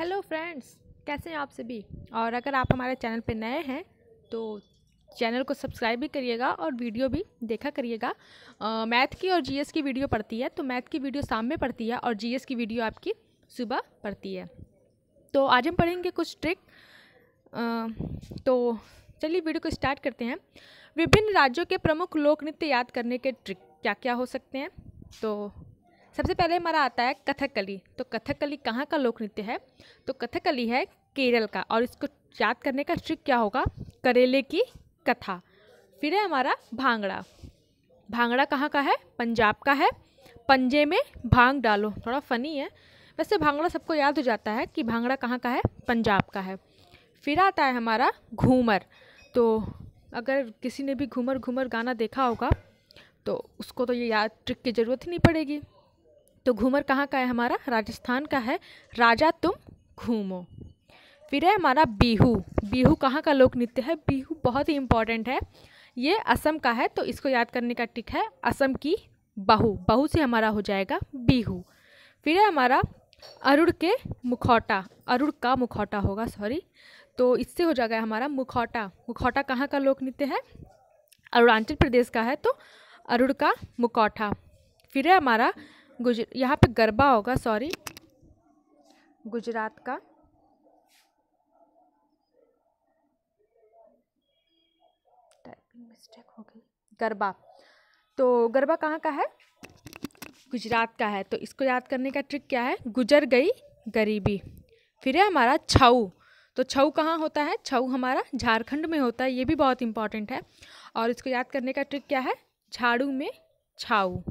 Hello friends कैसे हैं आप सभी और अगर आप हमारे चैनल पर नए हैं तो चैनल को सब्सक्राइब भी करिएगा और वीडियो भी देखा करिएगा मैथ की और जीएस की वीडियो पड़ती है तो मैथ की वीडियो शाम में पड़ती है और जीएस की वीडियो आपकी सुबह पड़ती है तो आज हम पढ़ेंगे कुछ ट्रिक आ, तो चलिए वीडियो को स्टार्ट करते हैं विभिन्न राज्यों के प्रमुख लोक नृत्य याद करने के ट्रिक क्या क्या हो सकते हैं तो सबसे पहले हमारा आता है कथकली तो कथकली कहाँ का लोक नृत्य है तो कथकली है केरल का और इसको याद करने का ट्रिक क्या होगा करेले की कथा फिर है हमारा भांगड़ा भांगड़ा कहाँ का है पंजाब का है पंजे में भांग डालो थोड़ा फनी है वैसे भांगड़ा सबको याद हो जाता है कि भांगड़ा कहाँ का है पंजाब का है फिर आता है हमारा घूमर तो अगर किसी ने भी घूमर घूमर गाना देखा होगा तो उसको तो ये याद ट्रिक की ज़रूरत ही नहीं पड़ेगी तो घूमर कहाँ का है हमारा राजस्थान का है राजा तुम घूमो फिर है हमारा बिहू बिहू कहाँ का लोक नृत्य है बिहू बहुत ही इम्पॉर्टेंट है ये असम का है तो इसको याद करने का टिक है असम की बहू बहू से हमारा हो जाएगा बिहू फिर है हमारा अरुण के मुखौटा अरुण का मुखौटा होगा सॉरी तो इससे हो जाएगा हमारा मुखौटा मुखौटा कहाँ का लोक नृत्य है अरुणाचल प्रदेश का है तो अरुण का मुखौटा फिर है हमारा गुजर यहाँ पे गरबा होगा सॉरी गुजरात का टाइपिंग मिस्टेक हो गई गरबा तो गरबा कहाँ का है गुजरात का है तो इसको याद करने का ट्रिक क्या है गुजर गई गरीबी फिर है हमारा छऊ तो छऊ कहाँ होता है छऊ हमारा झारखंड में होता है ये भी बहुत इम्पॉर्टेंट है और इसको याद करने का ट्रिक क्या है झाड़ू में छाऊ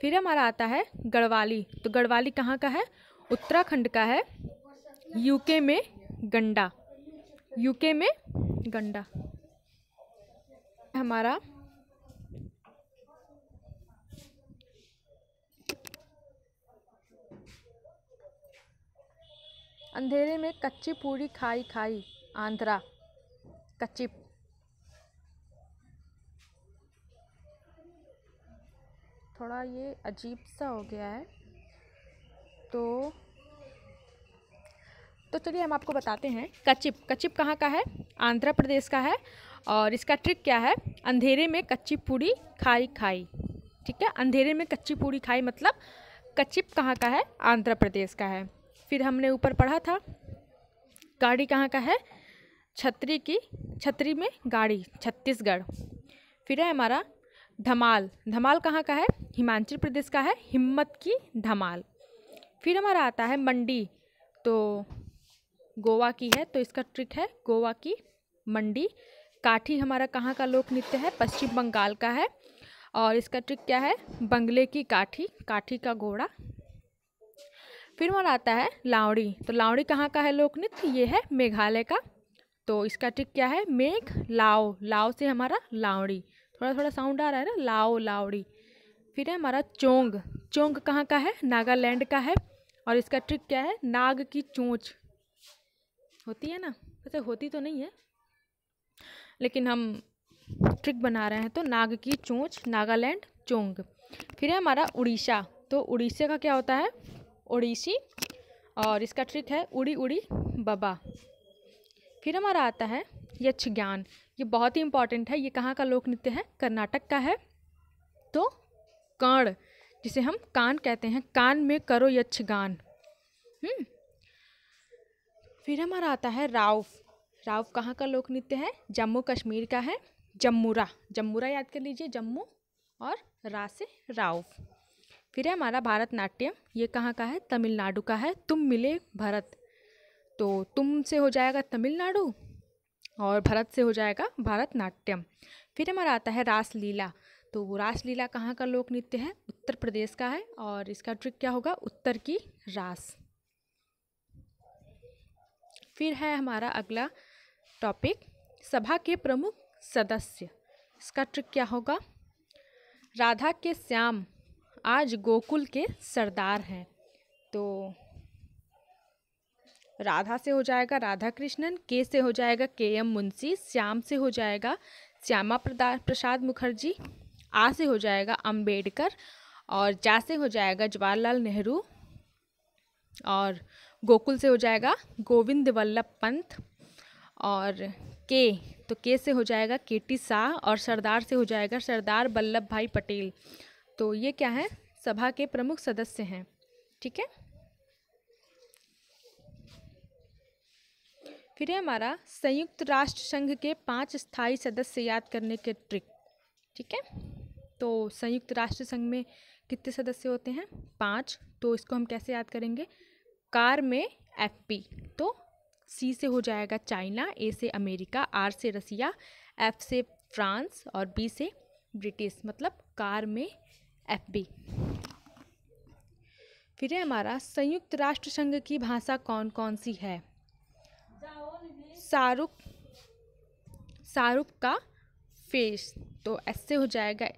फिर हमारा आता है गढ़वाली तो गढ़वाली कहाँ का है उत्तराखंड का है यूके में गंडा यूके में गंडा हमारा अंधेरे में कच्ची पूरी खाई खाई आंध्रा कच्ची थोड़ा ये अजीब सा हो गया है तो तो चलिए हम आपको बताते हैं कचिप कचिप कहाँ का है आंध्र प्रदेश का है और इसका ट्रिक क्या है अंधेरे में कच्ची पूड़ी खाई खाई ठीक है अंधेरे में कच्ची पूड़ी खाई मतलब कचिप कहाँ का है आंध्र प्रदेश का है फिर हमने ऊपर पढ़ा था गाड़ी कहाँ का है छतरी की छतरी में गाड़ी छत्तीसगढ़ फिर है हमारा धमाल धमाल कहाँ का है हिमाचल प्रदेश का है हिम्मत की धमाल फिर हमारा आता है मंडी तो गोवा की है तो इसका ट्रिक है गोवा की मंडी काठी हमारा कहाँ का लोक नृत्य है पश्चिम बंगाल का है और इसका ट्रिक क्या है बंगले की काठी काठी का घोड़ा फिर हमारा आता है लावड़ी तो लावड़ी कहाँ का है लोक नृत्य ये है मेघालय का तो इसका ट्रिक क्या है मेघ लाओ लाओ से हमारा लावड़ी थोड़ा थोड़ा साउंड आ रहा है ना लाओ लाओड़ी फिर है हमारा चोंग चोंग कहाँ का है नागालैंड का है और इसका ट्रिक क्या है नाग की चोंच होती है ना वैसे होती तो नहीं है लेकिन हम ट्रिक बना रहे हैं तो नाग की चोंच नागालैंड चोंग फिर है हमारा उड़ीसा तो उड़ीसा का क्या होता है उड़ीसी और इसका ट्रिक है उड़ी उड़ी बबा फिर हमारा आता है यक्ष ज्ञान ये बहुत ही इंपॉर्टेंट है ये कहाँ का लोक नृत्य है कर्नाटक का है तो कर्ण जिसे हम कान कहते हैं कान में करो यक्षगान हम्म। फिर हमारा आता है राव राव कहाँ का लोक नृत्य है जम्मू कश्मीर का है जम्मूरा जम्मूरा याद कर लीजिए जम्मू और रा से राव फिर है हमारा भारतनाट्यम ये कहाँ का है तमिलनाडु का है तुम मिले भरत तो तुम से हो जाएगा तमिलनाडु और भरत से हो जाएगा भरतनाट्यम फिर हमारा आता है रासलीला तो वो रासलीला कहाँ का लोक नृत्य है उत्तर प्रदेश का है और इसका ट्रिक क्या होगा उत्तर की रास फिर है हमारा अगला टॉपिक सभा के प्रमुख सदस्य इसका ट्रिक क्या होगा राधा के श्याम आज गोकुल के सरदार हैं तो राधा से हो जाएगा राधा कृष्णन के से हो जाएगा के एम मुंशी श्याम से हो जाएगा श्यामा प्रसाद मुखर्जी आ से हो जाएगा अंबेडकर और जा से हो जाएगा जवाहरलाल नेहरू और गोकुल से हो जाएगा गोविंद वल्लभ पंत और के तो के से हो जाएगा के टी शाह और सरदार से हो जाएगा सरदार वल्लभ भाई पटेल तो ये क्या है सभा के प्रमुख सदस्य हैं ठीक है फिर है हमारा संयुक्त राष्ट्र संघ के पांच स्थायी सदस्य याद करने के ट्रिक ठीक है तो संयुक्त राष्ट्र संघ में कितने सदस्य होते हैं पाँच तो इसको हम कैसे याद करेंगे कार में एफ पी तो सी से हो जाएगा चाइना ए से अमेरिका आर से रसिया एफ से फ्रांस और बी से ब्रिटिश मतलब कार में एफ बी फिर है हमारा संयुक्त राष्ट्र संघ की भाषा कौन कौन सी है शाहरुख शाहरुख का फेस तो ऐसे हो जाएगा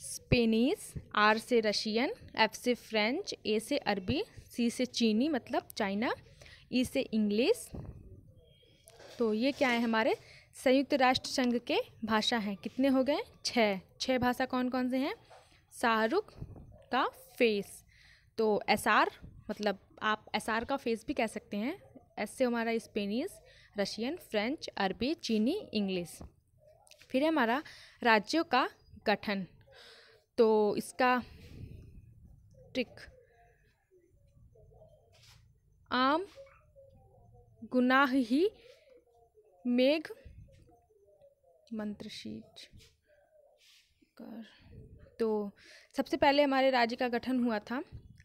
स्पेनिस आर से रशियन एफ से फ्रेंच ए से अरबी सी से चीनी मतलब चाइना ई e से इंग्लिश तो ये क्या है हमारे संयुक्त राष्ट्र संघ के भाषा हैं कितने हो गए छः छः भाषा कौन कौन से हैं शाहरुख का फेस तो एस आर मतलब आप एस आर का फेस भी कह सकते हैं ऐसे हमारा स्पेनिश रशियन फ्रेंच अरबी चीनी इंग्लिश फिर है हमारा राज्यों का गठन तो इसका ट्रिक आम गुनाह ही मेघ मंत्रशीच कर तो सबसे पहले हमारे राज्य का गठन हुआ था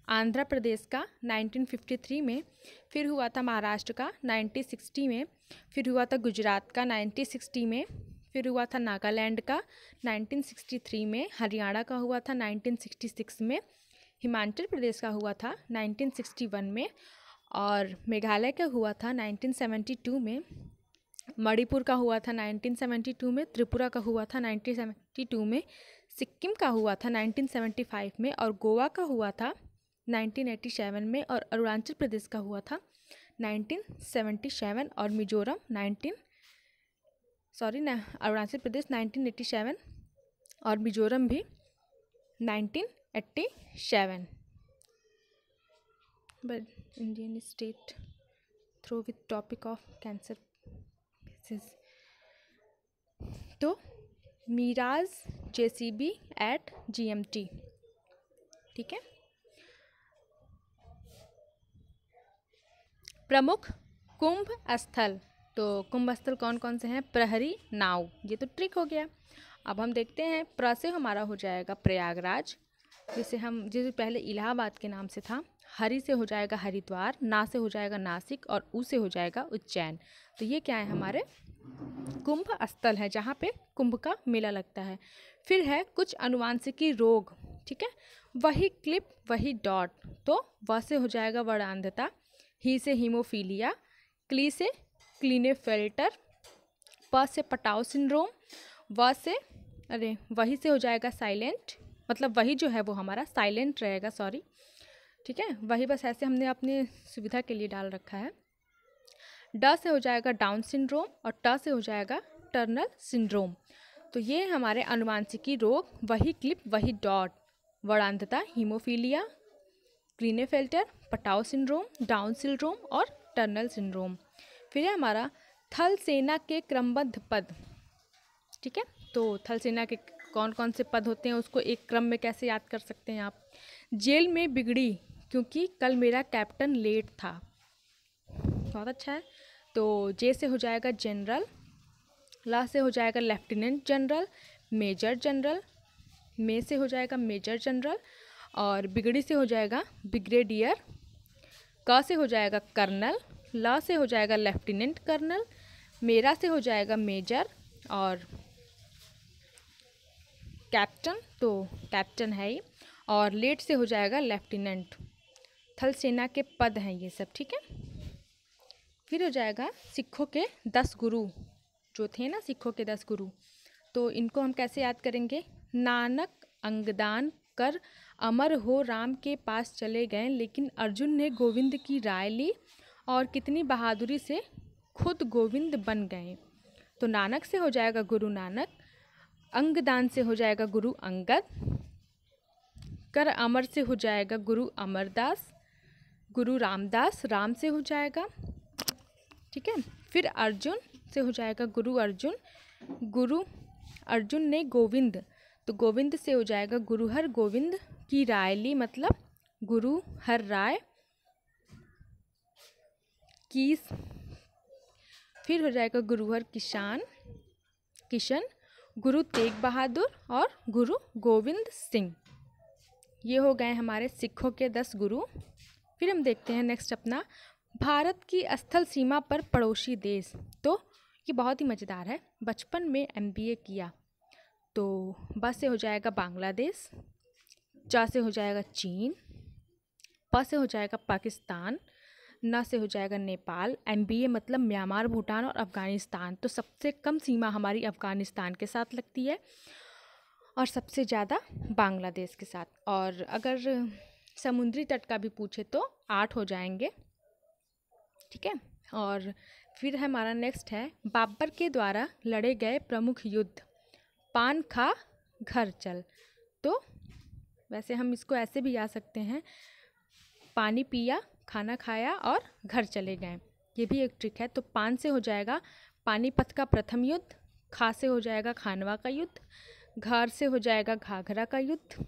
आंध्र प्रदेश का 1953 में फिर हुआ था महाराष्ट्र का 1960 में फिर हुआ था गुजरात का 1960 में फिर हुआ था नागालैंड का 1963 में हरियाणा का हुआ था 1966 में हिमाचल प्रदेश का हुआ था 1961 में और मेघालय का हुआ था 1972 में मणिपुर का हुआ था 1972 में त्रिपुरा का हुआ था 1972 में सिक्किम का हुआ था 1975 में और गोवा का हुआ था 1987 में और अरुणाचल प्रदेश का हुआ था 1977 और मिजोरम 19 सॉरी ना अरुणाचल प्रदेश 1987 और मिजोरम भी 1987 but Indian state through with topic of cancer तो मीराज J C B H G M T ठीक है प्रमुख कुंभ स्थल तो कुंभ स्थल कौन कौन से हैं प्रहरी नाव ये तो ट्रिक हो गया अब हम देखते हैं प्र से हमारा हो जाएगा प्रयागराज जिसे हम जिसे पहले इलाहाबाद के नाम से था हरी से हो जाएगा हरिद्वार ना से हो जाएगा नासिक और ऊ से हो जाएगा उज्जैन तो ये क्या है हमारे कुंभ स्थल है जहाँ पे कुंभ का मेला लगता है फिर है कुछ अनुवांशिकी रोग ठीक है वही क्लिप वही डॉट तो व से हो जाएगा वर्णांधता ही से हीमोफीलिया क्ली से क्लिनेफेल्टर प से पटाओ सिंड्रोम व से अरे वही से हो जाएगा साइलेंट मतलब वही जो है वो हमारा साइलेंट रहेगा सॉरी ठीक है वही बस ऐसे हमने अपने सुविधा के लिए डाल रखा है ड से हो जाएगा डाउन सिंड्रोम और ट से हो जाएगा टर्नल सिंड्रोम तो ये हमारे अनुवांशिकी रोग वही क्लिप वही डॉट वड़ांधता हीमोफीलिया ग्रीनेफेल्टर पटाओ सिंड्रोम डाउन सिंड्रोम और टर्नल सिंड्रोम फिर है हमारा थल सेना के क्रमबद्ध पद ठीक है तो थल सेना के कौन कौन से पद होते हैं उसको एक क्रम में कैसे याद कर सकते हैं आप जेल में बिगड़ी क्योंकि कल मेरा कैप्टन लेट था बहुत अच्छा है तो जे से हो जाएगा जनरल ला से हो जाएगा लेफ्टिनेंट जनरल मेजर जनरल मे से हो जाएगा मेजर जनरल और बिगड़ी से हो जाएगा ब्रिगेडियर क से हो जाएगा कर्नल ल से हो जाएगा लेफ्टिनेंट कर्नल मेरा से हो जाएगा मेजर और कैप्टन तो कैप्टन है ही और लेट से हो जाएगा लेफ्टिनेंट थल सेना के पद हैं ये सब ठीक है फिर हो जाएगा सिखों के दस गुरु जो थे ना सिखों के दस गुरु तो इनको हम कैसे याद करेंगे नानक अंगदान कर अमर हो राम के पास चले गए लेकिन अर्जुन ने गोविंद की राय ली और कितनी बहादुरी से खुद गोविंद बन गए तो नानक से हो जाएगा गुरु नानक अंगदान से हो जाएगा गुरु अंगद कर अमर से हो जाएगा गुरु अमरदास गुरु रामदास राम से हो जाएगा ठीक है फिर अर्जुन से हो जाएगा गुरु अर्जुन गुरु अर्जुन ने गोविंद तो गोविंद से हो जाएगा गुरु हर गोविंद की राय ली मतलब गुरु हर राय की फिर हो जाएगा गुरु हर किसान किशन गुरु तेग बहादुर और गुरु गोविंद सिंह ये हो गए हमारे सिखों के दस गुरु फिर हम देखते हैं नेक्स्ट अपना भारत की स्थल सीमा पर पड़ोसी देश तो ये बहुत ही मज़ेदार है बचपन में एमबीए किया तो ब से हो जाएगा बांग्लादेश च से हो जाएगा चीन प से हो जाएगा पाकिस्तान न से हो जाएगा नेपाल एम बी ए मतलब म्यांमार भूटान और अफ़गानिस्तान तो सबसे कम सीमा हमारी अफ़गानिस्तान के साथ लगती है और सबसे ज़्यादा बांग्लादेश के साथ और अगर समुद्री तट का भी पूछे तो आठ हो जाएंगे ठीक है और फिर हमारा नेक्स्ट है बाबर के द्वारा लड़े गए प्रमुख युद्ध पान खा घर चल तो वैसे हम इसको ऐसे भी आ सकते हैं पानी पिया खाना खाया और घर चले गए ये भी एक ट्रिक है तो पान से हो जाएगा पानीपत का प्रथम युद्ध खा से हो जाएगा खानवा का युद्ध घर से हो जाएगा घाघरा का युद्ध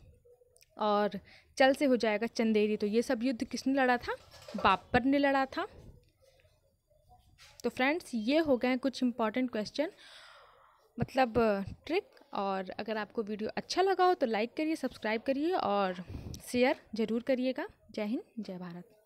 और चल से हो जाएगा चंदेरी तो ये सब युद्ध किसने लड़ा था बापर ने लड़ा था तो फ्रेंड्स ये हो गए कुछ इम्पॉर्टेंट क्वेश्चन मतलब ट्रिक और अगर आपको वीडियो अच्छा लगा हो तो लाइक करिए सब्सक्राइब करिए और शेयर ज़रूर करिएगा जय हिंद जय भारत